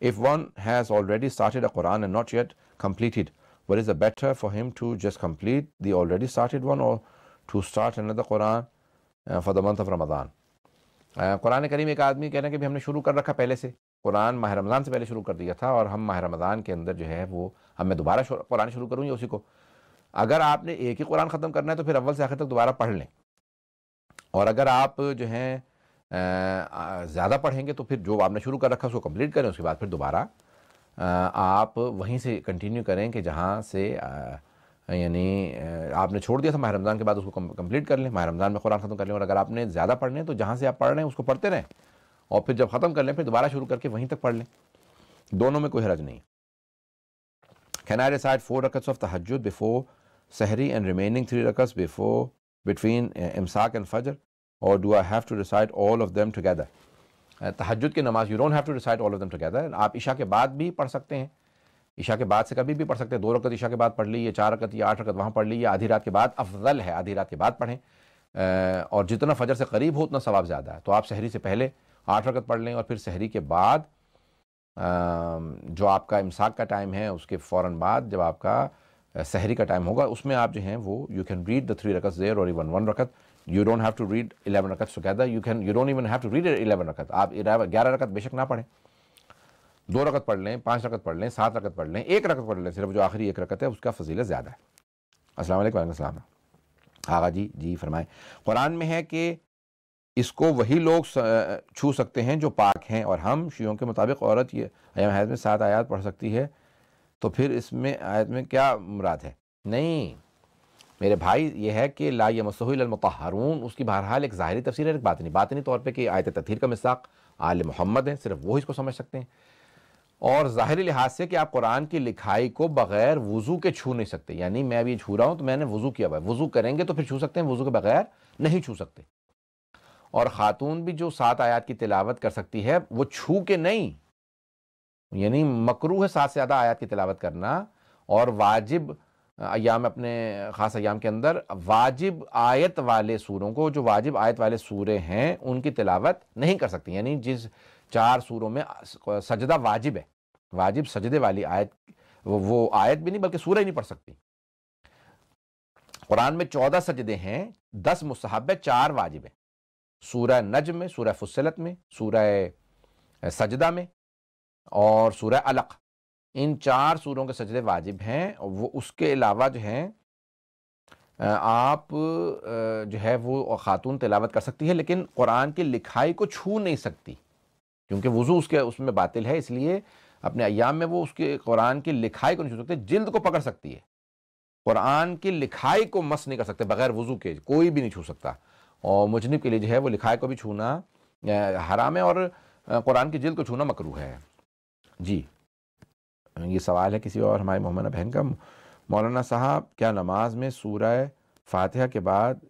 If one has already started a Quran and not yet completed, what is it better for him to just complete the already started one or to start another Quran uh, for the month of Ramadan? Quran Karim ek aadmi keh raha हैं कि भी हमने शुरू कर रखा पहले से कुरान माह रमज़ान से पहले शुरू कर दिया था और हम माह रमज़ान के अंदर जो है वो अब मैं दोबारा कुरान शुरू करूँ या उसी को अगर आपने एक ही कुरान ख़त्म करना है तो फिर अव्वल से आखिर तक दोबारा पढ़ लें और अगर आप जो हैं ज़्यादा पढ़ेंगे तो फिर जो आपने शुरू कर रखा उसको कंप्लीट करें उसके बाद फिर दोबारा आप वहीं से कंटिन्यू करें कि जहाँ से यानी आपने छोड़ दिया था माह रमज़ान के बाद उसको कंप्लीट कर लें माह रमज़ान में कुरान ख़त्म कर लें और अगर आपने ज़्यादा पढ़ लें तो जहाँ से आप पढ़ रहे हैं उसको पढ़ते रहें और फिर जब ख़त्म कर लें फिर दोबारा शुरू करके वहीं तक पढ़ लें दोनों में कोई हरज नहीं कैन आई रिसाइड फोर रकस ऑफ तहजद बिफोर सहरी एंड रिमेनिंग थ्री रकस बिफोर बिटवीन इमसाक एंड फजर or do I have to recite all of them together? तहजद की नमाज you don't have to recite all of them together आप ईशा के बाद भी पढ़ सकते हैं ईशा के बाद से कभी भी पढ़ सकते हैं दो रकत ईशा के बाद पढ़ लीजिए चार रकत या आठ रकत वहाँ पढ़ ली लीजिए आधी रात के बाद अफजल है आधी रात के बाद पढ़ें और जितना फजर से करीब हो उतना सवाब ज़्यादा है तो आप शहरी से पहले आठ रकत पढ़ लें और फिर शहरी के बाद जो आपका इमसाक का टाइम है उसके फ़ौर बाद जब आपका शहरी का टाइम होगा उसमें आप जो हैं वो you can read the three रकत जेयर और इवन वन रकत you don't have to read eleven रकत सुकैदा you can you don't even have to read eleven रकत आप ग्यारह रकत बेशक ना पढ़ें दो रकत पढ़ लें पाँच रकत पढ़ लें सात रकत पढ़ लें एक रकत पढ़ लें सिर्फ जो आखिरी एक रकत है उसका फजीलत ज़्यादा है असल वालेकुम आगा जी जी फरमाए कुरान में है कि इसको वही लोग छू सकते हैं जो पाक हैं और हम शियों के मुताबिक औरत ये आयत में सात आयात पढ़ सकती है तो फिर इसमें आयत में क्या मुराद है नहीं मेरे भाई ये है कि ला यमसहमतहारून उसकी बहरहाल एक ज़ाहरी तफसर है एक बात नहीं तौर पर कि आयत तथीर का मिसाक आल मोहम्मद है सिर्फ वो इसको समझ सकते हैं और ज़ाहरी लिहाज से कि आप कुरान की लिखाई को बग़ैर वज़ू के छू नहीं सकते यानी मैं अभी छू रहा हूँ तो मैंने वज़ू किया हुआ है वज़ू करेंगे तो फिर छू सकते हैं वज़ू के बग़ैर नहीं छू सकते और ख़ातून भी जो सात आयात की तिलावत कर सकती है वो छू के नहीं यानी मकरू है सात से ज़्यादा आयात की तिलावत करना और वाजिब अयाम अपने ख़ास अयाम के अंदर वाजिब आयत वाले सूरों को जो वाजिब आयत वाले सूरे हैं उनकी तिलावत नहीं कर सकती यानी जिस चार सूरों में सजदा वाजिब है वाजिब सजदे वाली आयत वो, वो आयत भी नहीं बल्कि सूरह ही नहीं पढ़ सकती कुरान में चौदह सजदे हैं दस मुसहब है चार वाजिब है सूरह नजम में सूरह फुसलत में सूरह सजदा में और सूरह अलक इन चार सूरों के सजदे वाजिब हैं वो उसके अलावा जो है आप जो है वो ख़ातून तिलावत कर सकती है लेकिन कुरान की लिखाई को छू नहीं सकती क्योंकि वज़ू उसके उसमें बातिल है इसलिए अपने अयाम में वो उसके कुरान की लिखाई को नहीं छू सकते जिल्द को पकड़ सकती है कुरान की लिखाई को मस नहीं कर सकते बगैर वज़ू के कोई भी नहीं छू सकता और मुजनब के लिए जो है वो लिखाई को भी छूना हराम है और कुरान की जिल्द को छूना मकरू है जी ये सवाल है किसी और हमारे मोहम्मद बहन का मौलाना साहब क्या नमाज में सूरह फातिहा के बाद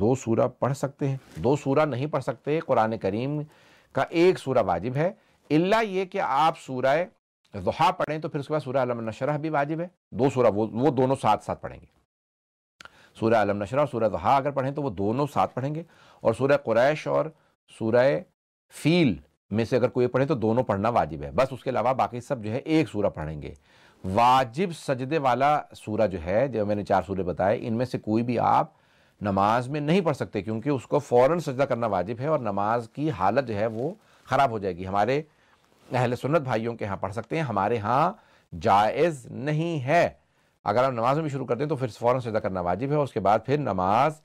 दो सूर पढ़ सकते हैं दो सूर नहीं पढ़ सकते कुरान करीम का एक सूरा वाजिब है इल्ला ये कि आप सूरह जहा पढ़ें तो फिर उसके बाद सूरह आलम नशरह भी वाजिब है दो सूरह वो वो दोनों साथ साथ पढ़ेंगे सूरह आलम नशरा और सूरह जहा अगर पढ़ें तो वो दोनों साथ पढ़ेंगे और सूरह कुरैश और सूरह फील में से अगर कोई पढ़े तो दोनों पढ़ना वाजिब है बस उसके अलावा बाकी सब जो है एक सूरा पढ़ेंगे वाजिब सजदे वाला सूरा जो है जो मैंने चार सूर्य बताए इनमें से कोई भी आप नमाज में नहीं पढ़ सकते क्योंकि उसको फ़ौर सजदा करना वाजिब है और नमाज की हालत जो है वो ख़राब हो जाएगी हमारे अहल सुन्नत भाइयों के यहाँ पढ़ सकते हैं हमारे यहाँ जायज़ नहीं है अगर आप नमाज में भी शुरू करते हैं तो फिर फ़ौर सजदा करना वाजिब है उसके बाद फिर नमाज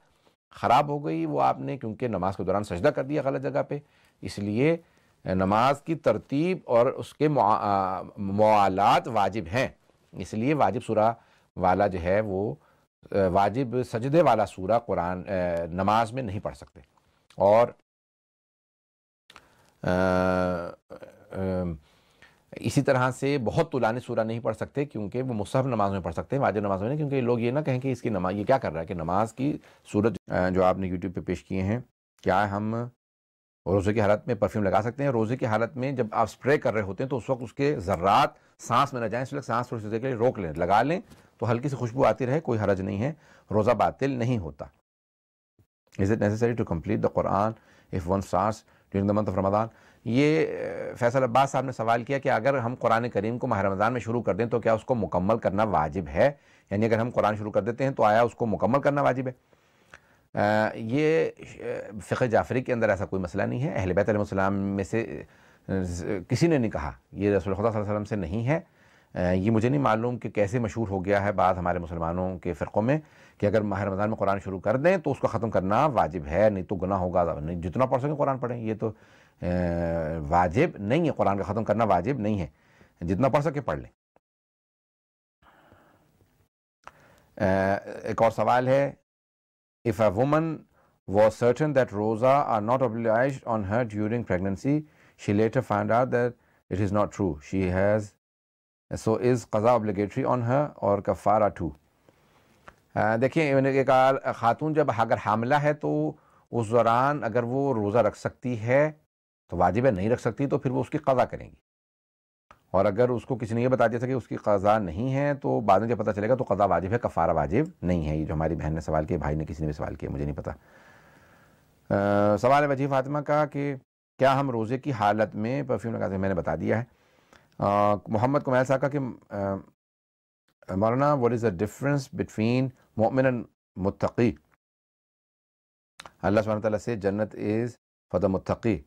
ख़राब हो गई वो आपने क्योंकि नमाज के दौरान सजदा कर दिया गलत जगह पर इसलिए नमाज की तरतीब और उसके मवालत वाजिब हैं इसलिए वाजिब सूरा वाला जो है वो वाजिब सजदे वाला सूरा कुरान नमाज में नहीं पढ़ सकते और इसी तरह से बहुत तुलानी सूरा नहीं पढ़ सकते क्योंकि वो मुसहब नमाज में पढ़ सकते हैं वाजिब नमाज में नहीं क्योंकि लोग ये ना कहें कि इसकी नमाज ये क्या कर रहा है कि नमाज की सूरत जो आपने यूट्यूब पे पेश किए हैं क्या हम रोज़े की हालत में परफ्यूम लगा सकते हैं रोज़े की हालत में जब आप स्प्रे कर रहे होते हैं तो उस वक्त उसके ज़रात सांस में न जाएं इसलिए सांस थोड़ी देर के लिए रोक लें लगा लें तो हल्की सी खुशबू आती रहे कोई हरज नहीं है रोज़ा बातिल नहीं होता is it necessary to complete the Quran if one starts during the month of Ramadan ये फैसल अब्बास साहब ने सवाल किया कि अगर हम कुरान करीम को माह रमज़ान में शुरू कर दें तो क्या उसको मुकम्मल करना वाजिब है यानी अगर हम कुरान शुरू कर देते हैं तो आया उसको मुकम्मल करना वाजिब है ये फ़िक जाफरी के अंदर ऐसा कोई मसला नहीं है अहल बैतम में से किसी ने नहीं कहा ये रसूल खुदा से नहीं है ये मुझे नहीं मालूम कि कैसे मशहूर हो गया है बात हमारे मुसलमानों के फ़िरक़ों में कि अगर माह रमज़ान में कुरान शुरू कर दें तो उसको ख़त्म करना वाजिब है नहीं तो गुना होगा नहीं जितना पढ़ सकें कुरान पढ़ें ये तो वाजिब नहीं है कुरान का ख़त्म करना वाजिब नहीं है जितना पढ़ सके पढ़ लें एक और सवाल है if a woman was certain that rosa are not obliged on her during pregnancy, she later found out that it is not true. She has, so is qaza obligatory on her or kafara too. देखिए मैंने कहा ख़ातून जब अगर हामला है तो उस दौरान अगर वो रोज़ा रख सकती है तो वाजिब है नहीं रख सकती तो फिर वो उसकी कज़ा करेंगी और अगर उसको किसी ने यह बता दिया था कि उसकी कज़ा नहीं है तो बाद में जब पता चलेगा तो कज़ा वाजिब है कफ़ारा वाजिब नहीं है ये जो हमारी बहन ने सवाल किया भाई ने किसी ने भी सवाल किया मुझे नहीं पता आ, सवाल है वजीफ़ फातिमा का कि क्या हम रोज़े की हालत में परफ्यूम लगाते हैं मैंने बता दिया है मोहम्मद कुमैल साहब का कि मौलाना what is the difference between मोमिन मुतकी अल्लाह सुबह से जन्नत इज़ फॉर द मुतकी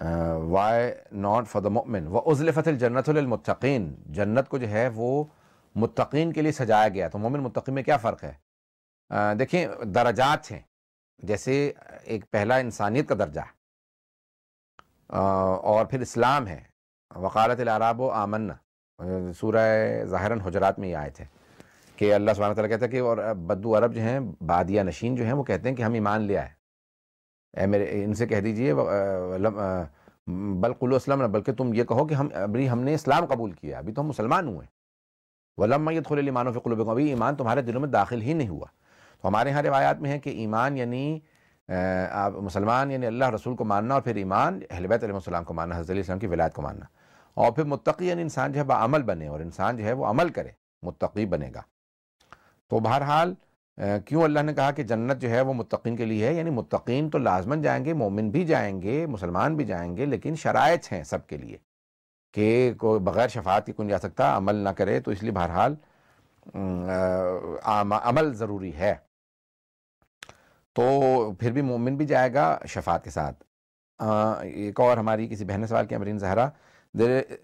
वाई नॉट फॉर द मोमिन व उज़लफ़त जन्नतमतकीन जन्नत को जो है वो मुतकीन के लिए सजाया गया तो मोमिन मुतकी में क्या फ़र्क है uh, देखें दर्जात हैं जैसे एक पहला इंसानियत का दर्जा uh, और फिर इस्लाम है वकालत आराब आमन्ना uh, सूरह ज़ाहरन हजरात में ये आए थे कि अल्लाह सुबह तला कहता है कि और बद्दू अरब जो हैं बादिया नशीन जो हैं वो कहते हैं कि हम ईमान ले आए ए मेरे इनसे कह दीजिए बलकुल असलम बल्कि तुम ये कहो कि हम अभी हमने इस्लाम कबूल किया अभी तो हम मुसलमान हुए वलम मैत खुलमानों फ़िकुल अभी ईमान तुम्हारे दिलों में दाखिल ही नहीं हुआ तो हमारे यहाँ रिवायात में है कि ईमान यानी आप मुसलमान यानी अल्लाह रसूल को मानना और फिर ईमान हलबैतम को मानना हज़रत की विलायत को मानना और फिर मुतकी यानी इंसान जो है बामल बने और इंसान जो है वो अमल करे मुतकी बनेगा तो बहरहाल क्यों अल्लाह ने कहा कि जन्नत जो है वो मुतकीन के लिए है यानी मुतकीन तो लाजमन जाएंगे मोमिन भी जाएंगे मुसलमान भी जाएंगे लेकिन शराइत हैं सब के लिए कि कोई बग़ैर शफात के कौन जा सकता अमल ना करे तो इसलिए बहरहाल अमल ज़रूरी है तो फिर भी मोमिन भी जाएगा शफात के साथ आ, एक और हमारी किसी बहन सवाल के Amreen Zehra there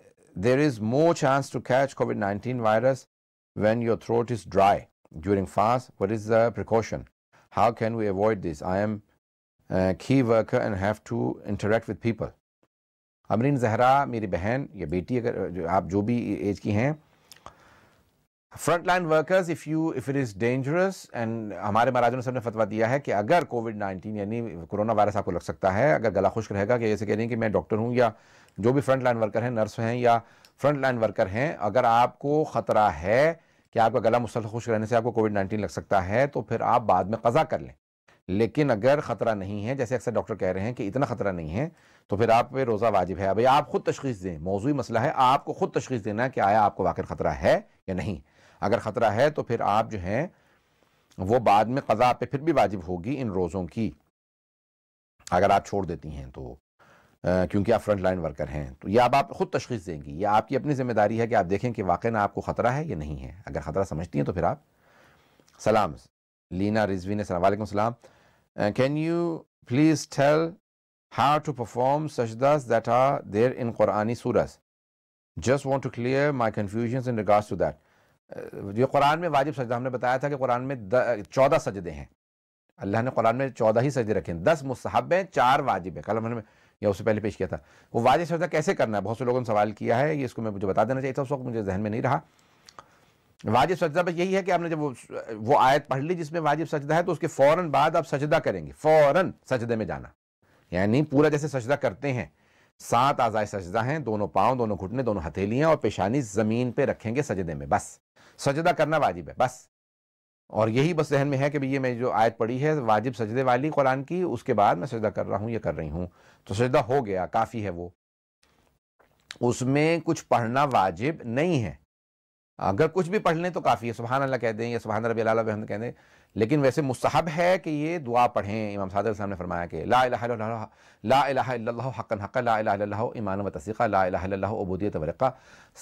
there is more chance to catch covid nineteen virus when your throat is dry during fast? What is the precaution? How can we avoid this? I am a key worker and have to interact with people. Amreen Zehra मेरी बहन या बेटी अगर आप जो भी age की हैं front line workers if you if it is dangerous and हमारे महाराजों ने सबने फतवा दिया है कि अगर कोविड नाइन्टीन यानी कोरोना वायरस आपको लग सकता है अगर गला खुश्क रहेगा कि जैसे कह रहे हैं कि मैं डॉक्टर हूँ या जो भी फ्रंट लाइन वर्कर हैं नर्स हैं या फ्रंट लाइन वर्कर हैं अगर आपको ख़तरा है कि आपका गला मुसल खुश रहने से आपको कोविड नाइन्टीन लग सकता है तो फिर आप बाद में कज़ा कर लें लेकिन अगर ख़तरा नहीं है जैसे अक्सर डॉक्टर कह रहे हैं कि इतना ख़तरा नहीं है तो फिर आप पे रोज़ा वाजिब है भाई आप खुद तशखीस दें मौजूद मसला है आपको खुद तशखीस देना कि आया आपको वाकई ख़तरा है या नहीं अगर ख़तरा है तो फिर आप जो हैं वो बाद में कज़ा पे फिर भी वाजिब होगी इन रोज़ों की अगर आप छोड़ देती हैं तो क्योंकि आप फ्रंट लाइन वर्कर हैं तो यह अब आप ख़ुद तशखीस देंगी या आपकी अपनी ज़िम्मेदारी है कि आप देखें कि वाकई ना आपको ख़तरा है या नहीं है अगर ख़तरा समझती हैं तो फिर आप सलाम लीना रिजवी ने सलाम सलाम can you please tell how to perform सजदास दैट आर देर इन कुरानी सूरज just want to clear my confusion in regards to that जो कुरान में वाजिब सजदा हमने बताया था कि कुरान में चौदह सजदे हैं अल्लाह ने कुरान में चौदह ही सजदे रखे हैं दस मुस्हब हैं चार वाजिब है कल हमने या उससे पहले पेश किया था वो वाज सजदा कैसे करना है बहुत से लोगों ने सवाल किया है ये इसको मैं मुझे बता देना चाहिए था उस वक्त मुझे जहन में नहीं रहा वाजिब सजदा बस यही है कि आपने जब वो वो आयत पढ़ ली जिसमें वाजिब सजदा है तो उसके फौरन बाद आप सजदा करेंगे फौरन सजदे में जाना यानी पूरा जैसे सजदा करते हैं सात आज़ाए सजदा हैं दोनों पाँव दोनों घुटने दोनों हथेलियाँ और पेशानी ज़मीन पे रखेंगे सजदे में बस सजदा करना वाजिब है बस और यही बस जहन में है कि भैया मैं जो आयत पढ़ी है वाजिब सजदे वाली कुरान की उसके बाद मैं सजदा कर रहा हूँ या कर रही हूँ तो सजदा हो गया काफ़ी है वो उसमें कुछ पढ़ना वाजिब नहीं है अगर कुछ भी पढ़ लें तो काफ़ी है सुबहान अल्लाह कह दें या सुबहान रबी अल्लाह कह दें लेकिन वैसे मुस्तहब है कि ये दुआ पढ़ें इमाम सादर साहब ने फरमाया कि ला ला हक़न हक़ ला ईमान व तसीक़ा ला अबूदियत वरक़ा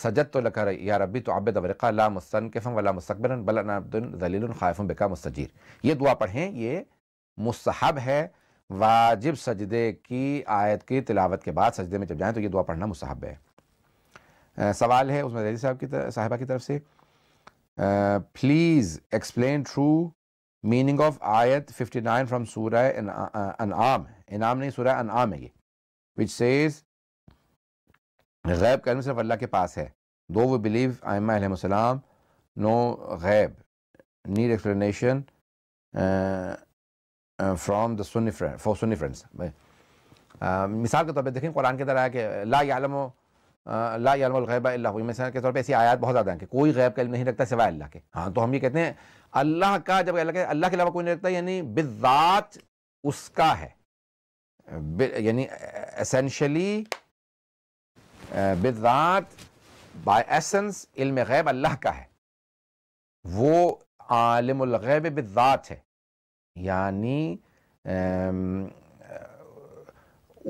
सजद तो लकर या रबी तो आबद वरक़ा ला मुस्तनकफ़म वला मुस्तबिर बलाबदुल बेका मुस्तजीर ये दुआ पढ़ें ये मुस्तहब है वाजिब सजदे की आयत की तिलावत के बाद सजदे में जब जाएँ तो ये दुआ पढ़ना मुस्तहब है सवाल है उसमें साहब की साहिबा की तरफ से please explain through meaning of आयत 59 फ्रॉम सूरह अनाम इनाम नहीं सूरह अनाम है ये विच सेज गैब का सिर्फ अल्लाह के पास है दो वो बिलीव आयम नो गैब need explanation from the Sunni for Sunni friends मिसाल के तौर पर देखें कुरान के तरह आया कि ला यालम uh, ला यालमगैब अल्लाह मिसाल के तौर पर ऐसी आयात बहुत ज़्यादा हैं कि कोई गैब का इल नहीं रखता सिवाय अल्लाह के हाँ तो हम ये कहते हैं अल्लाह का जब अल्लाह अल्लाह के अलावा कोई नहीं रखता यानी बिजात उसका है यानी एसेंशली बिजात बाय एसेंस इल्म गैब अल्लाह का है वो आलमगैब बिजात है यानी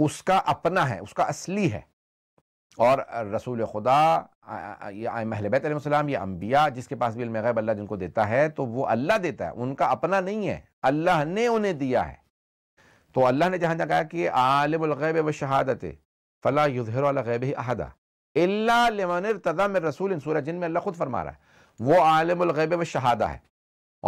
उसका अपना है उसका असली है और रसूल खुदा ये महल बैतम ये अम्बिया जिसके पास भी गैब अल्लाह जिनको देता है तो वो अल्लाह देता है उनका अपना नहीं है अल्लाह ने उन्हें दिया है तो अल्लाह ने जहाँ कहा कि आलमगैब व शहादत फ़ला युजहर गैब ही अहदा इलामन तदा में रसूल सूर जिन में अल्लाह खुद फरमा रहा है वो आलमगैब व शहादा है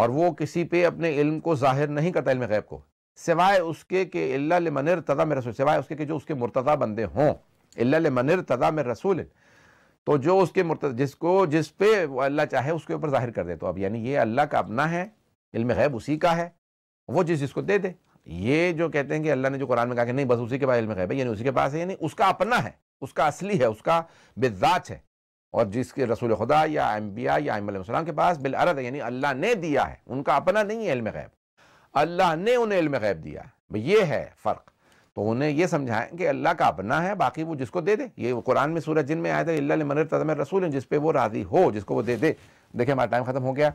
और वो किसी पे अपने इल्म को ज़ाहिर नहीं करता इल्म गैब को सिवाय उसके के इल्ला लिमन तदा रसूल सिवाय उसके के जो उसके मुर्तदा बंदे हों लमन तदा में रसूल तो जो उसके मुर्त जिसको जिस पे अल्लाह चाहे उसके ऊपर जाहिर कर दे तो अब यानी ये अल्लाह का अपना है इल्म गैब उसी का है वो जिस जिसको दे दे ये जो कहते हैं कि अल्लाह ने जो कुरान में कहा कि नहीं बस उसी के पास इल्म गैब है यानी उसी के पास है यानी उसका अपना है उसका असली है उसका बेजाच है और जिसके रसूल खुदा या अम्बिया या अम्सलाम के पास बिल अरद यानी अल्लाह ने दिया है उनका अपना नहीं है इल्म गैब अल्लाह ने उन्हें इल्म गैब दिया ये है फ़र्क तो उन्हें यह समझाया कि अल्लाह का अपना है बाकी वो जिसको दे दे ये कुरान में सूरज जिन में आया था अल्लाह मन तदम रसूल जिस पे वो राजी हो जिसको वो दे दे देखिए हमारा टाइम ख़त्म हो गया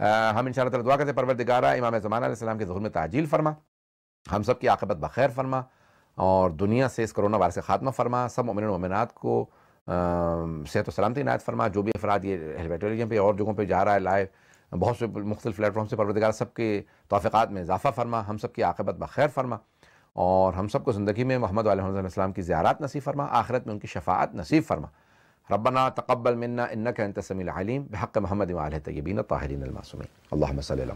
आ, हम इन शाला दुआ करते दिगारा इमाम ज़मान के जहर में ताजील फरमा हम सब की आकबत बखैर फरमा और दुनिया से इस करोना वायरस से खात्मा फरमा सब ममिन ममिनत को सेहत और सलामती नायत फरमा जो भी अफराद ये हेल्पेटोरियम पर और जगहों पर जा रहा है लाइव बहुत से मुख्तल प्लेटफॉर्म से परवरदिगार सबके तोफ़ात में इजाफा फरमा हम सब की आकबत बखैर फरमा और हम सबको ज़िंदगी में महमद वालम की ज़्यारत नसीब फरमा आखिरत में उनकी शफात नसीब फरमा रबना तकबल मन्ना इन्ना के तसमीम बहक़ महमद वाल तयबीन ताहरीन अल्लाह